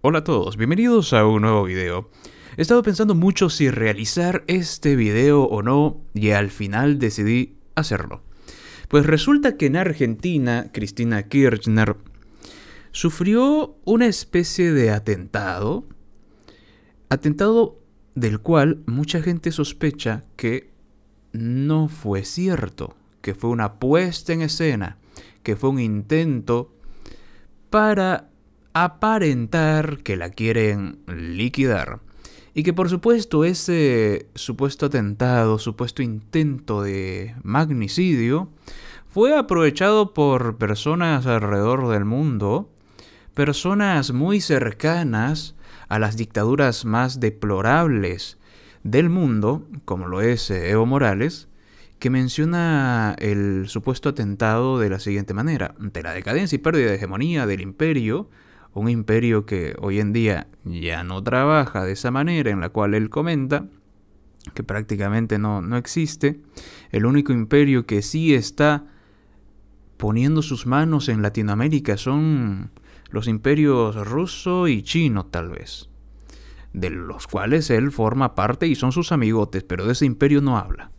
Hola a todos, bienvenidos a un nuevo video. He estado pensando mucho si realizar este video o no y al final decidí hacerlo. Pues resulta que en Argentina, Cristina Kirchner sufrió una especie de atentado, atentado del cual mucha gente sospecha que no fue cierto, que fue una puesta en escena, que fue un intento para aparentar que la quieren liquidar. Y que por supuesto ese supuesto atentado, supuesto intento de magnicidio, fue aprovechado por personas alrededor del mundo, personas muy cercanas a las dictaduras más deplorables del mundo, como lo es eh, Evo Morales, que menciona el supuesto atentado de la siguiente manera, ante la decadencia y pérdida de hegemonía del imperio, un imperio que hoy en día ya no trabaja de esa manera en la cual él comenta, que prácticamente no, no existe, el único imperio que sí está poniendo sus manos en Latinoamérica son los imperios ruso y chino tal vez, de los cuales él forma parte y son sus amigotes, pero de ese imperio no habla.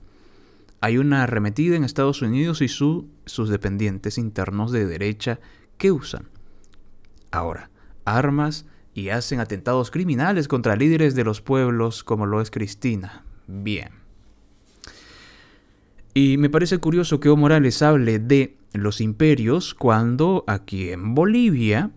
Hay una arremetida en Estados Unidos y su, sus dependientes internos de derecha que usan. Ahora, armas y hacen atentados criminales contra líderes de los pueblos como lo es Cristina. Bien. Y me parece curioso que Evo Morales hable de los imperios cuando aquí en Bolivia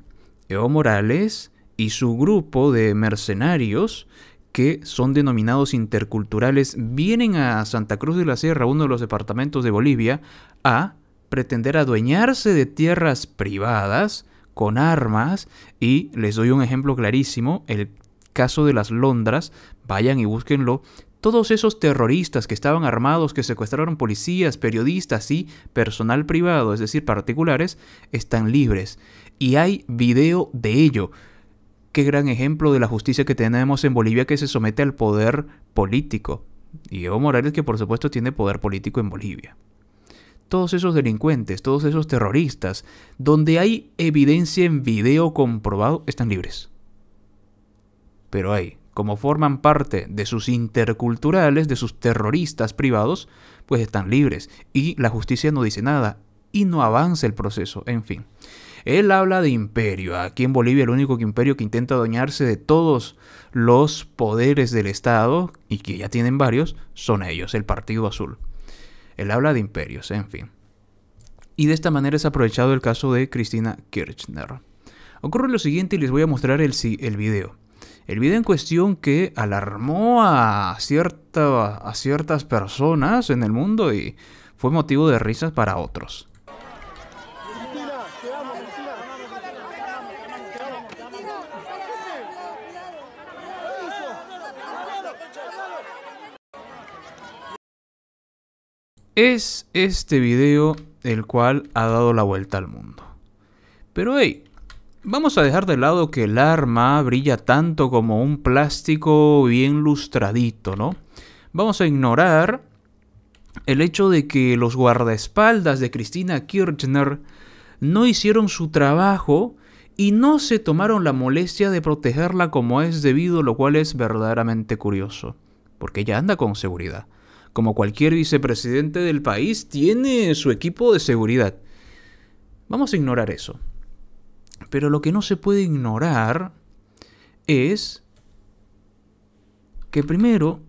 Evo Morales y su grupo de mercenarios que son denominados interculturales vienen a Santa Cruz de la Sierra, uno de los departamentos de Bolivia, a pretender adueñarse de tierras privadas con armas y les doy un ejemplo clarísimo, el caso de las Londras, vayan y búsquenlo, todos esos terroristas que estaban armados, que secuestraron policías, periodistas y personal privado, es decir, particulares, están libres. Y hay video de ello. Qué gran ejemplo de la justicia que tenemos en Bolivia que se somete al poder político. Y Evo Morales que por supuesto tiene poder político en Bolivia todos esos delincuentes, todos esos terroristas, donde hay evidencia en video comprobado, están libres. Pero ahí como forman parte de sus interculturales, de sus terroristas privados, pues están libres. Y la justicia no dice nada y no avanza el proceso, en fin. Él habla de imperio. Aquí en Bolivia el único imperio que intenta adueñarse de todos los poderes del Estado, y que ya tienen varios, son ellos, el Partido Azul. Él habla de imperios, en fin. Y de esta manera es aprovechado el caso de Cristina Kirchner. Ocurre lo siguiente y les voy a mostrar el, el video. El video en cuestión que alarmó a, cierta, a ciertas personas en el mundo y fue motivo de risas para otros. es este video el cual ha dado la vuelta al mundo. Pero hey, vamos a dejar de lado que el arma brilla tanto como un plástico bien lustradito, ¿no? Vamos a ignorar el hecho de que los guardaespaldas de Cristina Kirchner no hicieron su trabajo y no se tomaron la molestia de protegerla como es debido, lo cual es verdaderamente curioso, porque ella anda con seguridad como cualquier vicepresidente del país, tiene su equipo de seguridad. Vamos a ignorar eso. Pero lo que no se puede ignorar es que primero,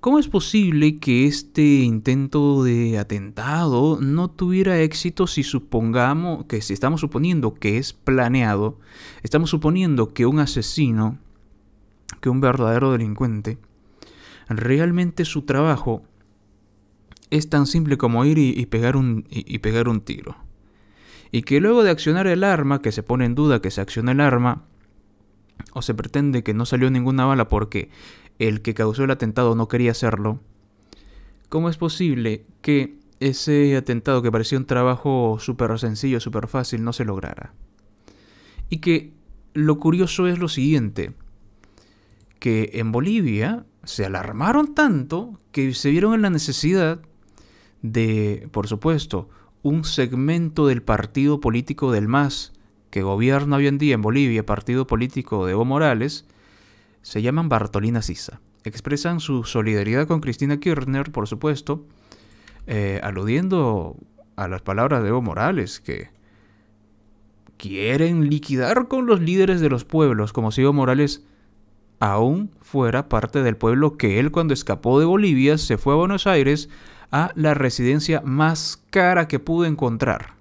¿cómo es posible que este intento de atentado no tuviera éxito si supongamos que si estamos suponiendo que es planeado, estamos suponiendo que un asesino, que un verdadero delincuente, realmente su trabajo es tan simple como ir y, pegar, un, pegar un tiro. Y que luego de accionar el arma, que se pone en duda que se acciona el arma, o se pretende que no salió ninguna bala porque el que causó el atentado no quería hacerlo, ¿cómo es posible que ese atentado que parecía un trabajo súper sencillo, súper fácil, no se lograra? Y que lo curioso es lo siguiente, que en Bolivia se alarmaron tanto que se vieron en la necesidad de, por supuesto, un segmento del partido político del MAS que gobierna hoy en día en Bolivia, partido político de Evo Morales, se llaman Bartolina Sisa. Expresan su solidaridad con Cristina Kirchner, por supuesto, eh, aludiendo a las palabras de Evo Morales, que quieren liquidar con los líderes de los pueblos, como si Evo Morales aún fuera parte del pueblo que él cuando escapó de Bolivia se fue a Buenos Aires a la residencia más cara que pudo encontrar.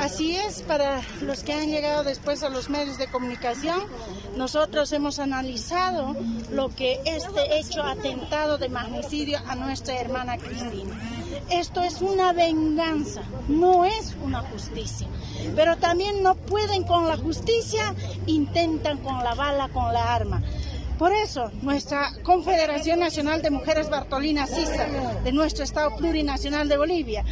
Así es, para los que han llegado después a los medios de comunicación, nosotros hemos analizado lo que este hecho atentado de magnicidio a nuestra hermana Cristina. Esto es una venganza, no es una justicia. Pero también no pueden con la justicia, intentan con la bala, con la arma. Por eso, nuestra Confederación Nacional de Mujeres Bartolina Sisa, de nuestro Estado Plurinacional de Bolivia,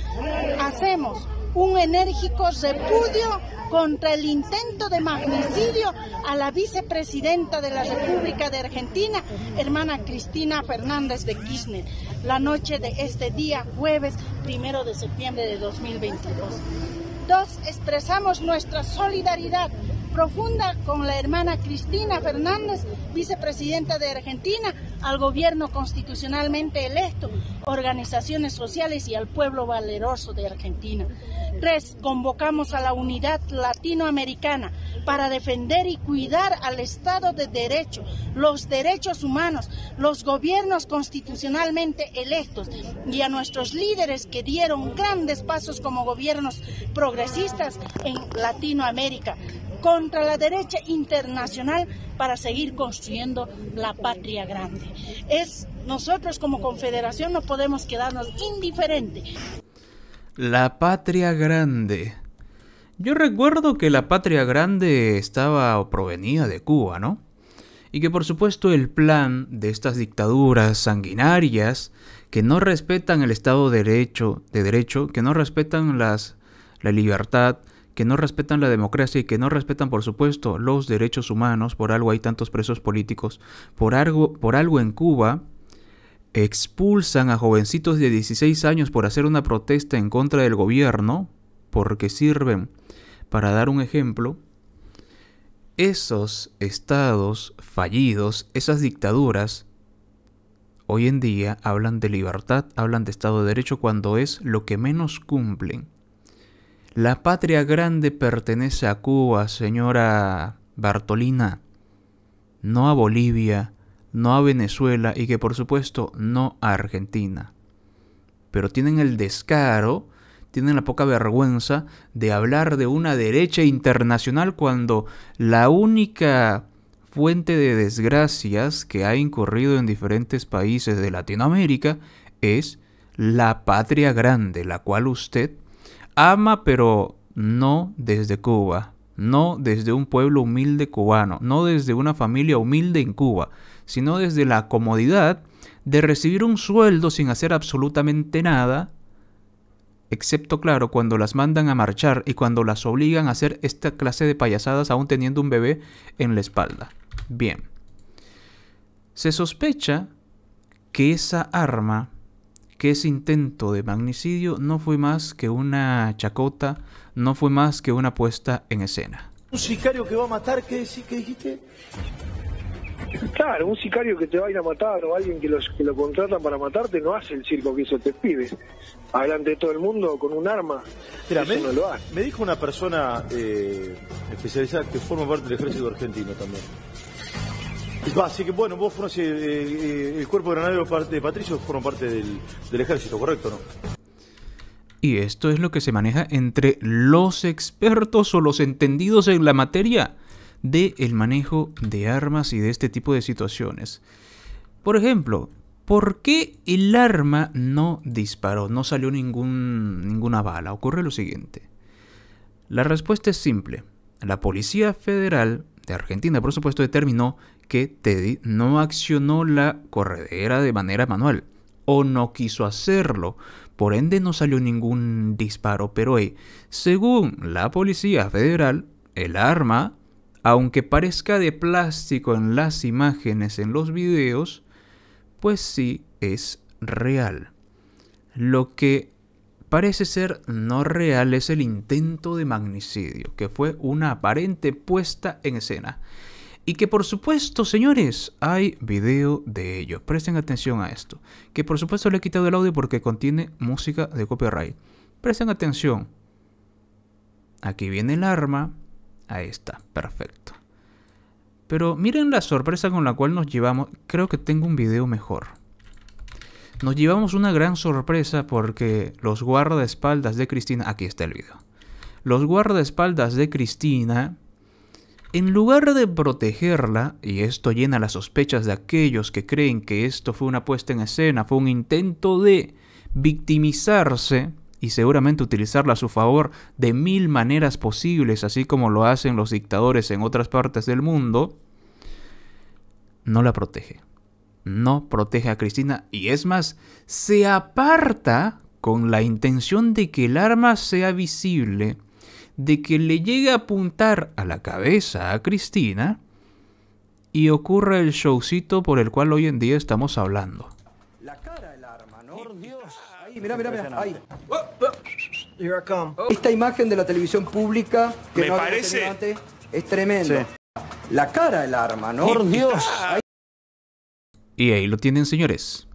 hacemos un enérgico repudio contra el intento de magnicidio a la vicepresidenta de la República de Argentina, hermana Cristina Fernández de Kirchner, la noche de este día, jueves primero de septiembre de 2022. Dos, expresamos nuestra solidaridad profunda con la hermana Cristina Fernández, vicepresidenta de Argentina, al gobierno constitucionalmente electo, organizaciones sociales y al pueblo valeroso de Argentina. Tres, convocamos a la unidad latinoamericana para defender y cuidar al Estado de Derecho, los derechos humanos, los gobiernos constitucionalmente electos y a nuestros líderes que dieron grandes pasos como gobiernos progresistas en Latinoamérica contra la derecha internacional para seguir construyendo la patria grande. Es nosotros como confederación no podemos quedarnos indiferentes. La Patria Grande. Yo recuerdo que la Patria Grande estaba o provenía de Cuba, ¿no? Y que por supuesto el plan de estas dictaduras sanguinarias que no respetan el Estado de derecho, de derecho que no respetan las, la libertad, que no respetan la democracia y que no respetan, por supuesto, los derechos humanos, por algo hay tantos presos políticos, por algo, por algo en Cuba expulsan a jovencitos de 16 años por hacer una protesta en contra del gobierno, porque sirven para dar un ejemplo, esos estados fallidos, esas dictaduras, hoy en día hablan de libertad, hablan de Estado de Derecho cuando es lo que menos cumplen. La patria grande pertenece a Cuba, señora Bartolina, no a Bolivia, no a Venezuela y que por supuesto no a Argentina. Pero tienen el descaro, tienen la poca vergüenza de hablar de una derecha internacional cuando la única fuente de desgracias que ha incurrido en diferentes países de Latinoamérica es la patria grande, la cual usted ama pero no desde Cuba, no desde un pueblo humilde cubano, no desde una familia humilde en Cuba, sino desde la comodidad de recibir un sueldo sin hacer absolutamente nada, excepto claro cuando las mandan a marchar y cuando las obligan a hacer esta clase de payasadas aún teniendo un bebé en la espalda. Bien. Se sospecha que esa arma, que ese intento de magnicidio no fue más que una chacota no fue más que una puesta en escena. ¿Un sicario que va a matar? ¿Qué, qué dijiste? Claro, un sicario que te va a ir a matar o alguien que, los, que lo contratan para matarte no hace el circo que hizo te este pibe. Adelante de todo el mundo con un arma. Mira, me, no lo hace. me dijo una persona eh, especializada que forma parte del ejército argentino también. Así que bueno, vos fuiste eh, eh, el, cuerpo granadero de Patricio, forma parte del, del ejército, ¿correcto? ¿No? Y esto es lo que se maneja entre los expertos o los entendidos en la materia del el manejo de armas y de este tipo de situaciones. Por ejemplo, ¿por qué el arma no disparó? No salió ninguna bala. Ocurre lo siguiente. La respuesta es simple. La Policía Federal de Argentina, por supuesto, determinó que Teddy no accionó la corredera de manera manual o no quiso hacerlo. Por ende no salió ningún disparo, pero eh, según la Policía Federal, el arma, aunque parezca de plástico en las imágenes, en los videos, pues sí es real. Lo que parece ser no real es el intento de magnicidio, que fue una aparente puesta en escena. Y que por supuesto, señores, hay video de ello. Presten atención a esto. Que por supuesto le he quitado el audio porque contiene música de copyright. Presten atención. Aquí viene el arma. Ahí está, perfecto. Pero miren la sorpresa con la cual nos llevamos. Creo que tengo un video mejor. Nos llevamos una gran sorpresa porque los guardaespaldas de Cristina... Aquí está el video. Los guardaespaldas de Cristina en lugar de protegerla, y esto llena las sospechas de aquellos que creen que esto fue una puesta en escena, fue un intento de victimizarse y seguramente utilizarla a su favor de mil maneras posibles, así como lo hacen los dictadores en otras partes del mundo, no la protege. No protege a Cristina y es más, se aparta con la intención de que el arma sea visible de que le llegue a apuntar a la cabeza a Cristina y ocurra el showcito por el cual hoy en día estamos hablando. La cara del arma, ¿no? Dios. Ahí, Ahí. Oh. Esta imagen de la televisión pública que Me es tremendo. La cara del arma, ¿no? Por Dios. Y ahí lo tienen, señores.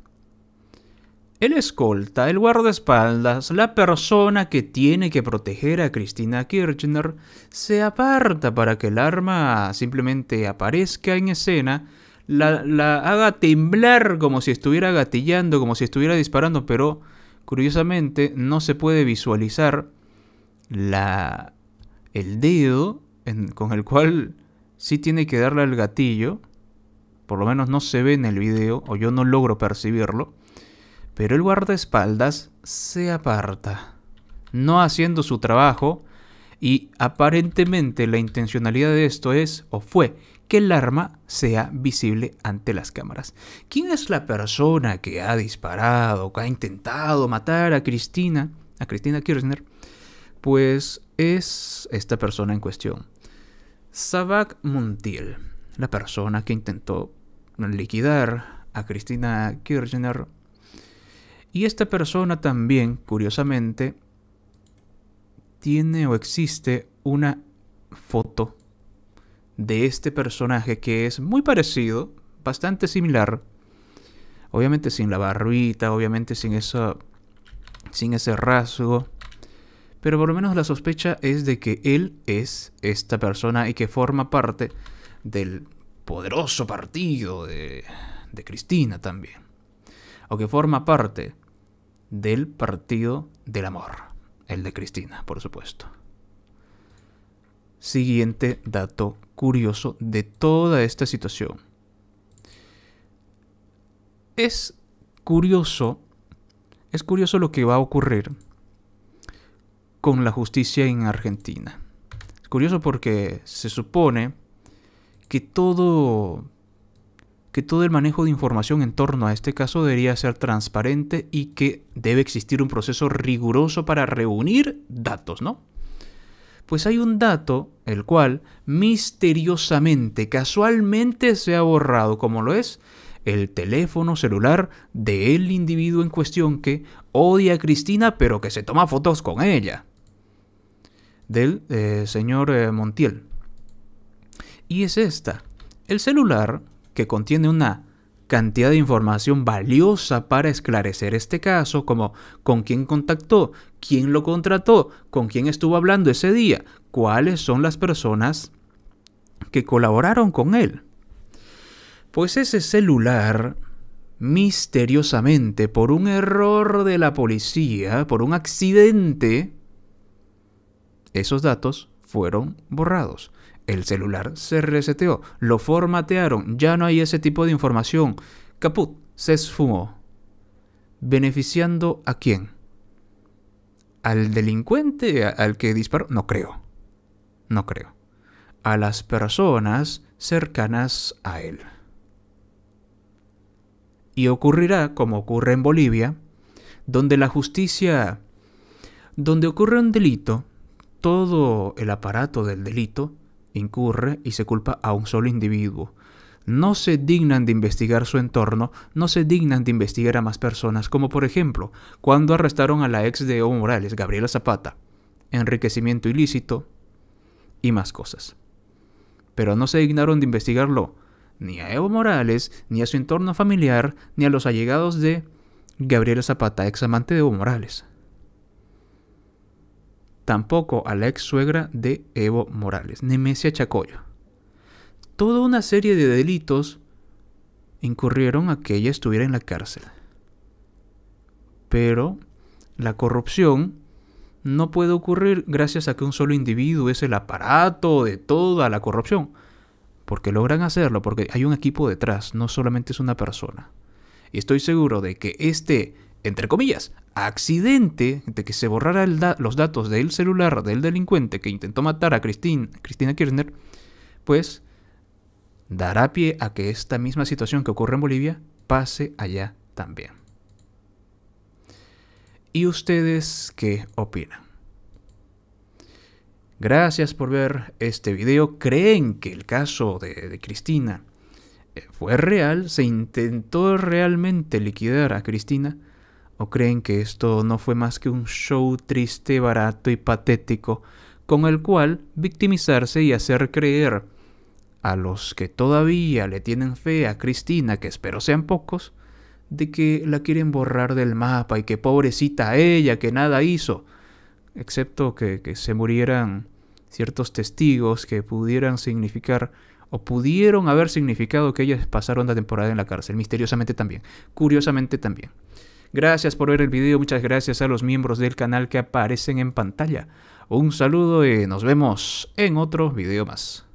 El escolta, el guardaespaldas, la persona que tiene que proteger a Cristina Kirchner, se aparta para que el arma simplemente aparezca en escena, la, haga temblar como si estuviera gatillando, como si estuviera disparando, pero curiosamente no se puede visualizar la, el dedo con el cual sí tiene que darle al gatillo, por lo menos no se ve en el video, o yo no logro percibirlo pero el guardaespaldas se aparta, no haciendo su trabajo, y aparentemente la intencionalidad de esto es, o fue, que el arma sea visible ante las cámaras. ¿Quién es la persona que ha disparado, que ha intentado matar a Cristina, a Cristina Kirchner? Pues es esta persona en cuestión. Sabak Montiel, la persona que intentó liquidar a Cristina Kirchner y esta persona también, curiosamente, tiene o existe una foto de este personaje que es muy parecido, bastante similar. Obviamente sin la barbita, obviamente sin eso. sin ese rasgo, pero por lo menos la sospecha es de que él es esta persona y que forma parte del poderoso partido de, de Cristina también, o que forma parte del Partido del Amor, el de Cristina, por supuesto. Siguiente dato curioso de toda esta situación. Es curioso, es curioso lo que va a ocurrir con la justicia en Argentina. Es curioso porque se supone que todo que todo el manejo de información en torno a este caso debería ser transparente y que debe existir un proceso riguroso para reunir datos, ¿no? Pues hay un dato, el cual misteriosamente, casualmente se ha borrado, como lo es el teléfono celular del individuo en cuestión que odia a Cristina pero que se toma fotos con ella, del eh, señor eh, Montiel. Y es esta. El celular que contiene una cantidad de información valiosa para esclarecer este caso, como con quién contactó, quién lo contrató, con quién estuvo hablando ese día, cuáles son las personas que colaboraron con él. Pues ese celular, misteriosamente, por un error de la policía, por un accidente, esos datos fueron borrados. El celular se reseteó, lo formatearon, ya no hay ese tipo de información. Caput, se esfumó. ¿Beneficiando a quién? ¿Al delincuente al que disparó? No creo. No creo. A las personas cercanas a él. Y ocurrirá, como ocurre en Bolivia, donde la justicia, donde ocurre un delito, todo el aparato del delito incurre y se culpa a un solo individuo. No se dignan de investigar su entorno, no se dignan de investigar a más personas, como por ejemplo, cuando arrestaron a la ex de Evo Morales, Gabriela Zapata, enriquecimiento ilícito y más cosas. Pero no se dignaron de investigarlo ni a Evo Morales, ni a su entorno familiar, ni a los allegados de Gabriela Zapata, ex amante de Evo Morales tampoco a la ex suegra de Evo Morales, Nemesia Chacoyo. Toda una serie de delitos incurrieron a que ella estuviera en la cárcel. Pero la corrupción no puede ocurrir gracias a que un solo individuo es el aparato de toda la corrupción. Porque logran hacerlo, porque hay un equipo detrás, no solamente es una persona. Y estoy seguro de que este entre comillas, accidente de que se borrara los datos del celular del delincuente que intentó matar a Cristina Kirchner, pues dará pie a que esta misma situación que ocurre en Bolivia pase allá también. ¿Y ustedes qué opinan? Gracias por ver este video. ¿Creen que el caso de, de Cristina eh, fue real? ¿Se intentó realmente liquidar a Cristina? ¿O creen que esto no fue más que un show triste, barato y patético, con el cual victimizarse y hacer creer a los que todavía le tienen fe a Cristina, que espero sean pocos, de que la quieren borrar del mapa y que pobrecita ella, que nada hizo, excepto que, que se murieran ciertos testigos que pudieran significar o pudieron haber significado que ellas pasaron la temporada en la cárcel, misteriosamente también, curiosamente también. Gracias por ver el video, muchas gracias a los miembros del canal que aparecen en pantalla. Un saludo y nos vemos en otro video más.